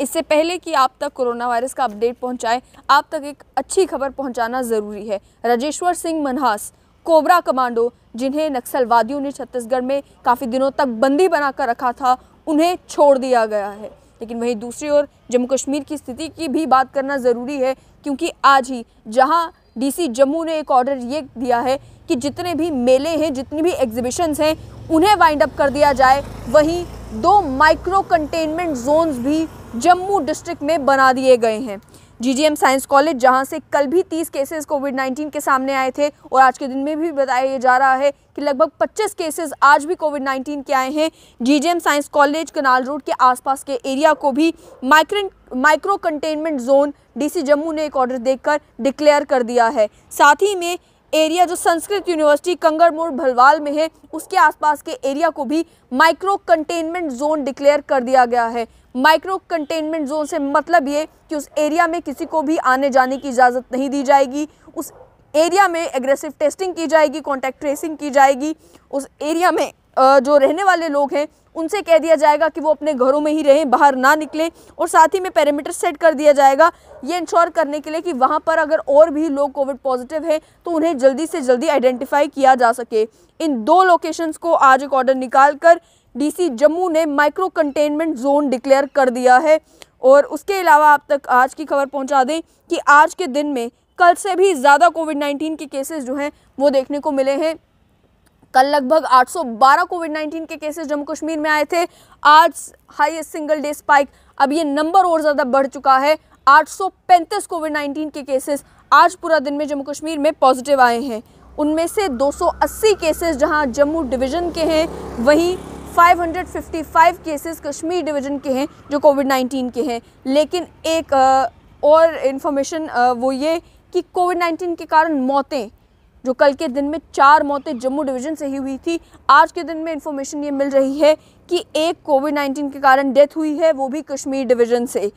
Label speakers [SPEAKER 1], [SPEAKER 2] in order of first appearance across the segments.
[SPEAKER 1] इससे पहले कि आप तक कोरोना वायरस का अपडेट पहुंचाए आप तक एक अच्छी खबर पहुंचाना ज़रूरी है राजेश्वर सिंह मनहास कोबरा कमांडो जिन्हें नक्सलवादियों ने छत्तीसगढ़ में काफ़ी दिनों तक बंदी बनाकर रखा था उन्हें छोड़ दिया गया है लेकिन वहीं दूसरी ओर जम्मू कश्मीर की स्थिति की भी बात करना ज़रूरी है क्योंकि आज ही जहाँ डीसी जम्मू ने एक ऑर्डर ये दिया है कि जितने भी मेले हैं जितनी भी एग्जीबिशन हैं उन्हें वाइंड अप कर दिया जाए वहीं दो माइक्रो कंटेनमेंट जोन्स भी जम्मू डिस्ट्रिक्ट में बना दिए गए हैं जीजीएम साइंस कॉलेज जहां से कल भी 30 केसेस कोविड 19 के सामने आए थे और आज के दिन में भी बताया जा रहा है कि लगभग 25 केसेस आज भी कोविड 19 के आए हैं GGM science college canal road के आसपास के एरिया को भी माइक्रेन micro containment zone DC Jammu ने एक ऑर्डर देकर डिक्लेयर कर दिया है साथ ही में एरिया जो संस्कृत यूनिवर्सिटी कंगड़ भलवाल में है उसके आसपास के एरिया को भी माइक्रो कंटेनमेंट जोन डिक्लेयर कर दिया गया है माइक्रो कंटेनमेंट जोन से मतलब ये कि उस एरिया में किसी को भी आने जाने की इजाज़त नहीं दी जाएगी उस एरिया में एग्रेसिव टेस्टिंग की जाएगी कॉन्टैक्ट ट्रेसिंग की जाएगी उस एरिया में जो रहने वाले लोग हैं उनसे कह दिया जाएगा कि वो अपने घरों में ही रहें बाहर ना निकलें और साथ ही में पैरामीटर सेट कर दिया जाएगा ये इंश्योर करने के लिए कि वहाँ पर अगर और भी लोग कोविड पॉजिटिव हैं तो उन्हें जल्दी से जल्दी आइडेंटिफाई किया जा सके इन दो लोकेशंस को आज एक ऑर्डर निकाल कर डीसी जम्मू ने माइक्रो कंटेनमेंट जोन डिक्लेयर कर दिया है और उसके अलावा आप तक आज की खबर पहुंचा दें कि आज के दिन में कल से भी ज़्यादा कोविड 19 के केसेस जो हैं वो देखने को मिले हैं कल लगभग 812 कोविड 19 के केसेस जम्मू कश्मीर में आए थे आज हाईएस्ट सिंगल डे स्पाइक अब ये नंबर और ज़्यादा बढ़ चुका है आठ कोविड 19 के केसेस आज पूरा दिन में जम्मू कश्मीर में पॉजिटिव आए हैं उनमें से 280 केसेस जहां जम्मू डिवीज़न के हैं वहीं 555 केसेस कश्मीर डिवीज़न के हैं जो कोविड 19 के हैं लेकिन एक और इन्फॉर्मेशन वो ये कि कोविड 19 के कारण मौतें जो कल के दिन में चार मौतें जम्मू डिवीज़न से ही हुई थी आज के दिन में इन्फॉर्मेशन ये मिल रही है कि एक कोविड 19 के कारण डेथ हुई है वो भी कश्मीर डिवीज़न से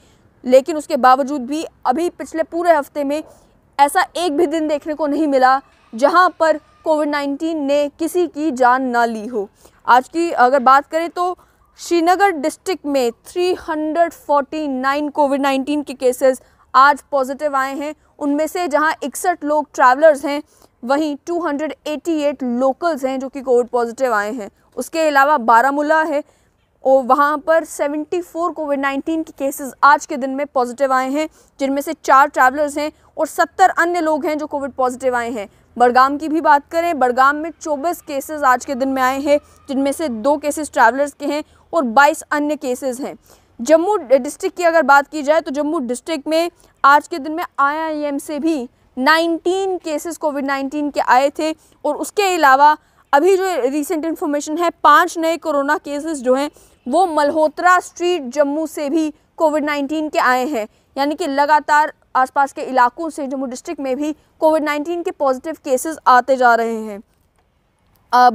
[SPEAKER 1] लेकिन उसके बावजूद भी अभी पिछले पूरे हफ्ते में ऐसा एक भी दिन देखने को नहीं मिला जहाँ पर कोविड 19 ने किसी की जान ना ली हो आज की अगर बात करें तो श्रीनगर डिस्ट्रिक्ट में 349 कोविड 19 के केसेस आज पॉजिटिव आए हैं उनमें से जहां इकसठ लोग ट्रैवलर्स हैं वहीं 288 लोकल्स हैं जो कि कोविड पॉजिटिव आए हैं उसके अलावा बारामूला है और वहाँ पर 74 कोविड 19 के केसेस आज के दिन में पॉजिटिव आए हैं जिनमें से चार ट्रैवलर्स हैं और 70 अन्य लोग हैं जो कोविड पॉजिटिव आए हैं बड़गाम की भी बात करें बड़गाम में चौबीस केसेज आज के दिन में आए हैं जिनमें से दो केसेज ट्रैवलर्स के हैं और 22 अन्य केसेज हैं जम्मू डिस्ट्रिक्ट की अगर बात की जाए तो जम्मू डिस्ट्रिक्ट में आज के दिन में आई से भी नाइनटीन केसेस कोविड नाइन्टीन के आए थे और उसके अलावा अभी जो रिसेंट इन्फॉर्मेशन है पाँच नए कोरोना केसेस जो हैं वो मल्होत्रा स्ट्रीट जम्मू से भी कोविड 19 के आए हैं यानी कि लगातार आसपास के इलाकों से जम्मू डिस्ट्रिक्ट में भी कोविड नाइन्टीन के पॉजिटिव केसेस आते जा रहे हैं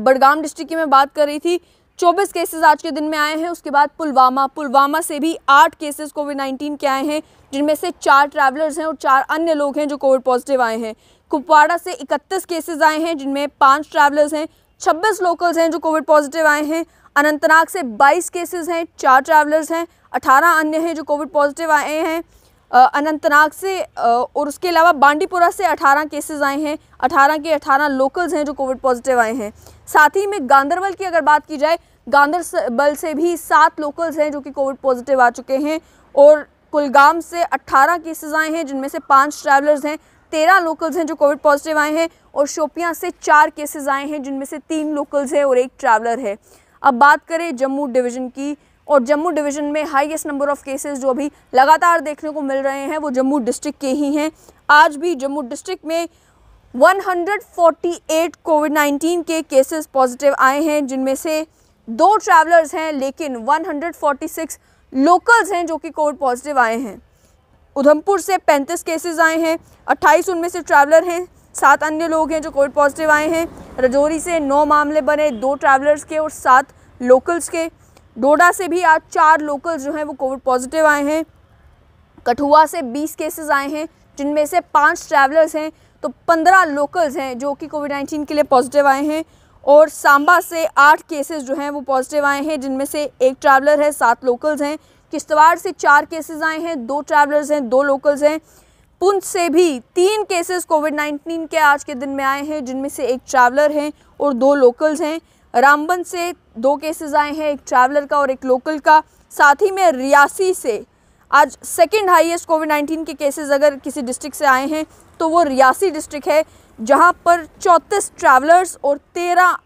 [SPEAKER 1] बड़गाम डिस्ट्रिक्ट की मैं बात कर रही थी 24 केसेस आज के दिन में आए हैं उसके बाद पुलवामा पुलवामा से भी आठ केसेस कोविड 19 के आए हैं जिनमें से चार ट्रैवलर्स हैं और चार अन्य लोग हैं जो कोविड पॉजिटिव आए हैं कुपवाड़ा से 31 केसेस आए हैं जिनमें पांच ट्रैवलर्स हैं 26 लोकल्स हैं जो कोविड पॉजिटिव आए हैं अनंतनाग से 22 केसेस हैं चार ट्रैवलर्स हैं 18 अन्य हैं जो कोविड पॉजिटिव आए हैं अनंतनाग से और उसके अलावा बांडीपुरा से 18 केसेस आए हैं 18 के 18 लोकल्स हैं जो कोविड पॉजिटिव आए हैं साथ ही में गांधरबल की अगर बात की जाए गांधरबल से भी सात लोकल्स हैं जो कि कोविड पॉजिटिव आ चुके हैं और कुलगाम से 18 केसेस आए हैं जिनमें से पाँच ट्रैवलर्स हैं तेरह लोकल्स हैं जो कोविड पॉजिटिव आए हैं और शोपियाँ से चार केसेज आए हैं जिनमें से तीन लोकल्स हैं और एक ट्रैवलर है अब बात करें जम्मू डिवीज़न की और जम्मू डिवीज़न में हाईएस्ट नंबर ऑफ़ केसेस जो अभी लगातार देखने को मिल रहे हैं वो जम्मू डिस्ट्रिक्ट के ही हैं आज भी जम्मू डिस्ट्रिक्ट में 148 कोविड 19 के केसेस पॉजिटिव आए हैं जिनमें से दो ट्रैवलर्स हैं लेकिन 146 लोकल्स हैं जो कि कोविड पॉजिटिव आए हैं उधमपुर से 35 केसेस आए हैं 28 उनमें से ट्रैवलर हैं सात अन्य लोग हैं जो कोविड पॉजिटिव आए हैं रजौरी से नौ मामले बने दो ट्रैवलर्स के और सात लोकल्स के डोडा से भी आज चार लोकल जो हैं वो कोविड पॉजिटिव आए हैं कठुआ से बीस केसेस आए हैं जिनमें से पाँच ट्रैवलर्स हैं तो पंद्रह लोकल्स हैं जो कि कोविड नाइन्टीन के लिए पॉजिटिव आए हैं और सांबा से आठ केसेस जो हैं वो पॉजिटिव आए हैं जिनमें से एक ट्रैवलर है सात लोकल्स हैं किश्तवाड़ से चार केसेस आए हैं दो ट्रैवलर्स हैं दो लोकल्स हैं पुंछ से भी तीन केसेस कोविड नाइन्टीन के आज के दिन में आए हैं जिनमें से एक ट्रैवलर हैं और दो लोकल्स हैं रामबन से दो केसेस आए हैं एक ट्रैवलर का और एक लोकल का साथ ही में रियासी से आज सेकेंड हाईएस्ट कोविड नाइन्टीन के केसेस अगर किसी डिस्ट्रिक्ट से आए हैं तो वो रियासी डिस्ट्रिक्ट है जहाँ पर चौंतीस ट्रैवलर्स और तेरह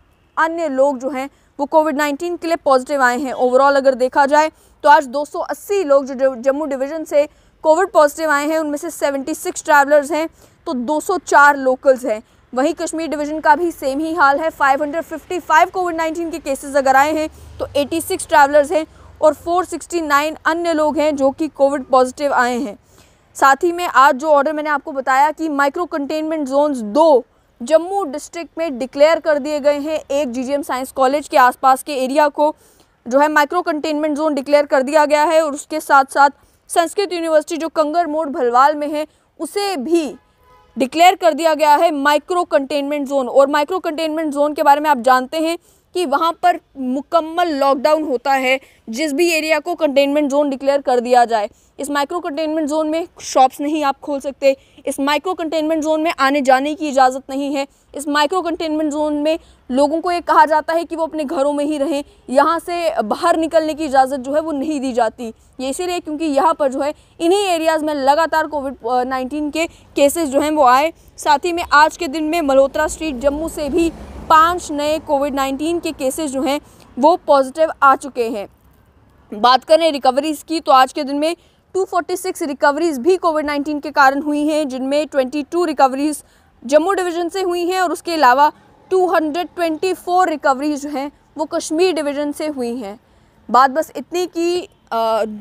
[SPEAKER 1] अन्य लोग जो हैं वो कोविड नाइन्टीन के लिए पॉजिटिव आए हैं ओवरऑल अगर देखा जाए तो आज 280 लोग जो जम्मू डिवीज़न से कोविड पॉजिटिव आए हैं उनमें से 76 ट्रैवलर्स हैं तो 204 लोकल्स हैं वहीं कश्मीर डिवीजन का भी सेम ही हाल है 555 कोविड 19 के केसेस अगर आए हैं तो 86 ट्रैवलर्स हैं और 469 अन्य लोग हैं जो कि कोविड पॉजिटिव आए हैं साथ ही में आज जो ऑर्डर मैंने आपको बताया कि माइक्रो कंटेनमेंट जोन्स दो जम्मू डिस्ट्रिक्ट में डिक्लेयर कर दिए गए हैं एक जी साइंस कॉलेज के आसपास के एरिया को जो है माइक्रो कंटेनमेंट जोन डिक्लेयर कर दिया गया है और उसके साथ साथ संस्कृत यूनिवर्सिटी जो कंगर मोड़ भलवाल में है उसे भी डिक्लेयर कर दिया गया है माइक्रो कंटेनमेंट जोन और माइक्रो कंटेनमेंट जोन के बारे में आप जानते हैं कि वहाँ पर मुकम्मल लॉकडाउन होता है जिस भी एरिया को कंटेनमेंट जोन डिक्लेयर कर दिया जाए इस माइक्रो कंटेनमेंट जोन में शॉप्स नहीं आप खोल सकते इस माइक्रो कंटेनमेंट जोन में आने जाने की इजाज़त नहीं है इस माइक्रो कंटेनमेंट जोन में लोगों को ये कहा जाता है कि वो अपने घरों में ही रहें यहाँ से बाहर निकलने की इजाज़त जो है वो नहीं दी जाती ये इसीलिए क्योंकि यहाँ पर जो है इन्हीं एरियाज़ में लगातार कोविड नाइन्टीन के केसेस जो हैं वो आए साथ ही में आज के दिन में मल्होत्रा स्ट्रीट जम्मू से भी पाँच नए कोविड नाइन्टीन के केसेस जो हैं वो पॉजिटिव आ चुके हैं बात करें रिकवरीज़ की तो आज के दिन में 246 रिकवरीज़ भी कोविड 19 के कारण हुई हैं जिनमें 22 रिकवरीज़ जम्मू डिवीज़न से हुई हैं और उसके अलावा 224 रिकवरीज जो हैं वो कश्मीर डिवीज़न से हुई हैं बात बस इतनी कि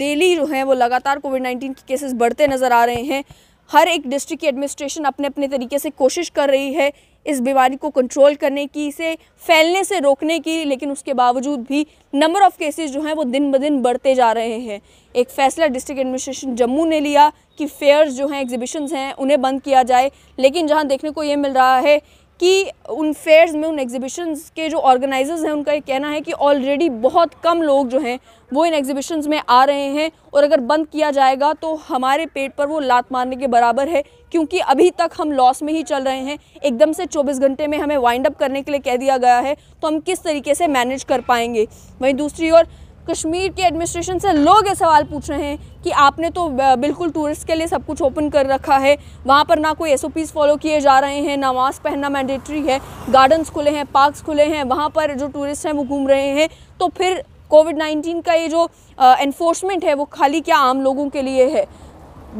[SPEAKER 1] डेली जो हैं वो लगातार कोविड 19 के केसेस बढ़ते नज़र आ रहे हैं हर एक डिस्ट्रिक्ट की एडमिनिस्ट्रेशन अपने अपने तरीके से कोशिश कर रही है इस बीमारी को कंट्रोल करने की इसे फैलने से रोकने की लेकिन उसके बावजूद भी नंबर ऑफ़ केसेस जो हैं वो दिन ब दिन बढ़ते जा रहे हैं एक फैसला डिस्ट्रिक्ट एडमिनिस्ट्रेशन जम्मू ने लिया कि फेयर्स जो हैं एग्जीबिशन हैं उन्हें बंद किया जाए लेकिन जहाँ देखने को ये मिल रहा है कि उन फेयर्स में उन एग्जीबिशंस के जो ऑर्गेनाइजर्स हैं उनका ये कहना है कि ऑलरेडी बहुत कम लोग जो हैं वो इन एग्जीबिशंस में आ रहे हैं और अगर बंद किया जाएगा तो हमारे पेट पर वो लात मारने के बराबर है क्योंकि अभी तक हम लॉस में ही चल रहे हैं एकदम से 24 घंटे में हमें वाइंड अप करने के लिए कह दिया गया है तो हम किस तरीके से मैनेज कर पाएंगे वहीं दूसरी ओर कश्मीर के एडमिनिस्ट्रेशन से लोग ये सवाल पूछ रहे हैं कि आपने तो बिल्कुल टूरिस्ट के लिए सब कुछ ओपन कर रखा है वहाँ पर ना कोई एस फॉलो किए जा रहे हैं ना मास्क पहनना मैंडेटरी है गार्डन्स खुले हैं पार्क्स खुले हैं वहाँ पर जो टूरिस्ट हैं वो घूम रहे हैं तो फिर कोविड नाइन्टीन का ये जो इन्फोर्समेंट है वो खाली क्या आम लोगों के लिए है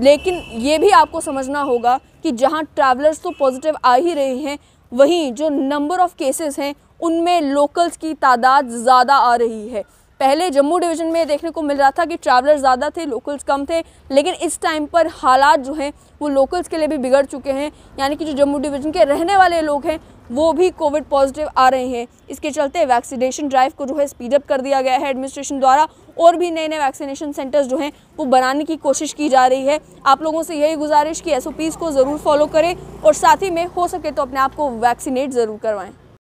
[SPEAKER 1] लेकिन ये भी आपको समझना होगा कि जहाँ ट्रैवलर्स तो पॉजिटिव आ ही रहे हैं वहीं जो नंबर ऑफ़ केसेस हैं उनमें लोकल्स की तादाद ज़्यादा आ रही है पहले जम्मू डिवीज़न में देखने को मिल रहा था कि ट्रैवलर ज़्यादा थे लोकल्स कम थे लेकिन इस टाइम पर हालात जो हैं वो लोकल्स के लिए भी बिगड़ चुके हैं यानी कि जो जम्मू डिवीज़न के रहने वाले लोग हैं वो भी कोविड पॉजिटिव आ रहे हैं इसके चलते वैक्सीनेशन ड्राइव को जो है स्पीडअप कर दिया गया है एडमिनिस्ट्रेशन द्वारा और भी नए नए वैक्सीनेशन सेंटर्स जो हैं वो बनाने की कोशिश की जा रही है आप लोगों से यही गुजारिश कि एस को ज़रूर फॉलो करें और साथ ही में हो सके तो अपने आप को वैक्सीनेट ज़रूर करवाएँ